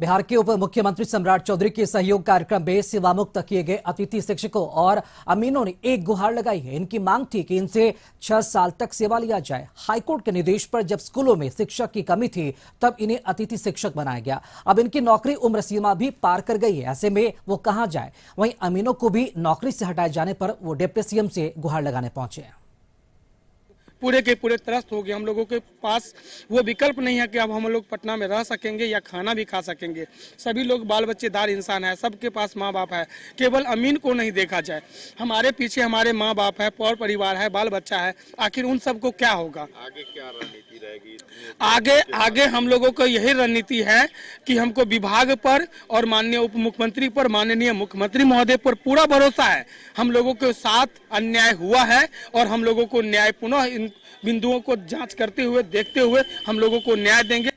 बिहार के उप मुख्यमंत्री सम्राट चौधरी के सहयोग कार्यक्रम में सेवामुक्त किए गए अतिथि शिक्षकों और अमीनों ने एक गुहार लगाई है इनकी मांग थी कि इनसे छह साल तक सेवा लिया जाए हाईकोर्ट के निर्देश पर जब स्कूलों में शिक्षक की कमी थी तब इन्हें अतिथि शिक्षक बनाया गया अब इनकी नौकरी उम्र सीमा भी पार कर गई है ऐसे में वो कहा जाए वही अमीनों को भी नौकरी से हटाए जाने पर वो डिप्टी सीएम से गुहार लगाने पहुंचे हैं पूरे के पूरे त्रस्त हो गए हम लोगों के पास वो विकल्प नहीं है कि अब हम लोग पटना में रह सकेंगे या खाना भी खा सकेंगे सभी लोग बाल बच्चेदार इंसान है सबके पास माँ बाप है केवल अमीन को नहीं देखा जाए हमारे पीछे हमारे माँ बाप है पौर परिवार है बाल बच्चा है आखिर उन सबको क्या होगा आगे क्या रणनीति रहेगी आगे आगे हम लोगों को यही रणनीति है कि हमको विभाग पर और माननीय उप मुख्यमंत्री पर माननीय मुख्यमंत्री महोदय पर पूरा भरोसा है हम लोगों के साथ अन्याय हुआ है और हम लोगों को न्याय पुनः इन बिंदुओं को जांच करते हुए देखते हुए हम लोगों को न्याय देंगे